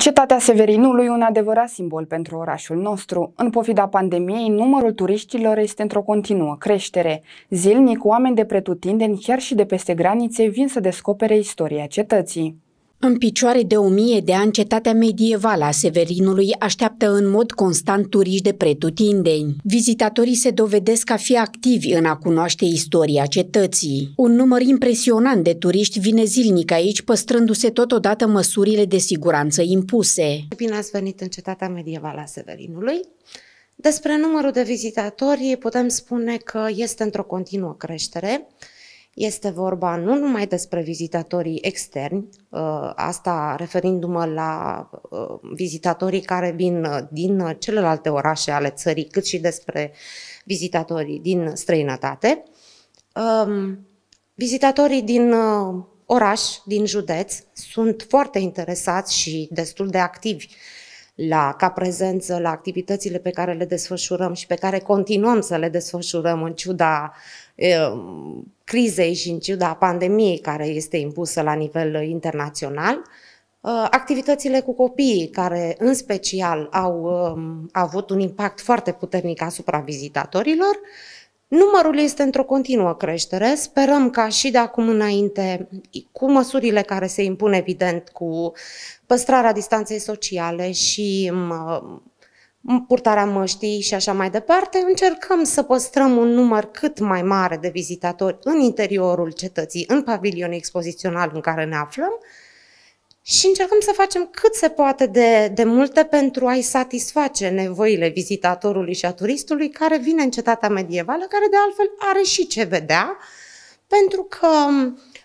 Cetatea Severinului, un adevărat simbol pentru orașul nostru. În pofida pandemiei, numărul turiștilor este într-o continuă creștere. Zilnic, oameni de pretutindeni, chiar și de peste granițe, vin să descopere istoria cetății. În picioare de o mie de ani, cetatea medievală a Severinului așteaptă în mod constant turiști de pretutindeni. Vizitatorii se dovedesc a fi activi în a cunoaște istoria cetății. Un număr impresionant de turiști vine zilnic aici, păstrându-se totodată măsurile de siguranță impuse. Bine ați venit în cetatea medievală a Severinului. Despre numărul de vizitatori putem spune că este într-o continuă creștere. Este vorba nu numai despre vizitatorii externi, ă, asta referindu-mă la ă, vizitatorii care vin ă, din celelalte orașe ale țării, cât și despre vizitatorii din străinătate, vizitatorii din oraș, din județ, sunt foarte interesați și destul de activi la, ca prezență la activitățile pe care le desfășurăm și pe care continuăm să le desfășurăm în ciuda crizei și în ciuda pandemiei care este impusă la nivel internațional, uh, activitățile cu copiii, care în special au um, avut un impact foarte puternic asupra vizitatorilor, Numărul este într-o continuă creștere. Sperăm ca și de acum înainte, cu măsurile care se impun evident cu păstrarea distanței sociale și um, purtarea măștii și așa mai departe, încercăm să păstrăm un număr cât mai mare de vizitatori în interiorul cetății, în pavilionul expozițional în care ne aflăm și încercăm să facem cât se poate de, de multe pentru a-i satisface nevoile vizitatorului și a turistului care vine în cetatea medievală, care de altfel are și ce vedea, pentru că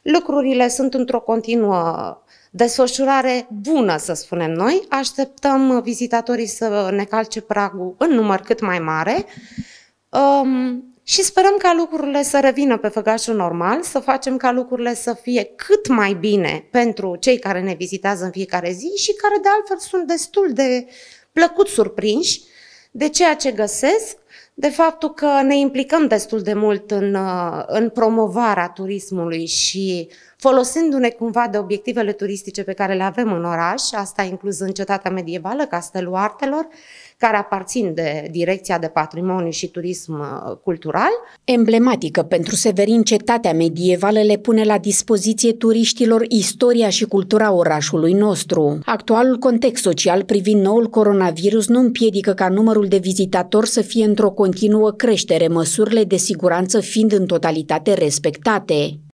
lucrurile sunt într-o continuă desfășurare bună, să spunem noi. Așteptăm vizitatorii să ne calce pragul în număr cât mai mare um, și sperăm ca lucrurile să revină pe făgașul normal, să facem ca lucrurile să fie cât mai bine pentru cei care ne vizitează în fiecare zi și care de altfel sunt destul de plăcut surprinși de ceea ce găsesc, de faptul că ne implicăm destul de mult în, uh, în promovarea turismului și folosindu-ne cumva de obiectivele turistice pe care le avem în oraș, asta în cetatea medievală, Castelul Artelor, care aparțin de Direcția de Patrimoniu și Turism uh, Cultural. Emblematică pentru Severin, cetatea medievală le pune la dispoziție turiștilor istoria și cultura orașului nostru. Actualul context social privind noul coronavirus nu împiedică ca numărul de vizitatori să fie într-o continuă creștere, măsurile de siguranță fiind în totalitate respectate.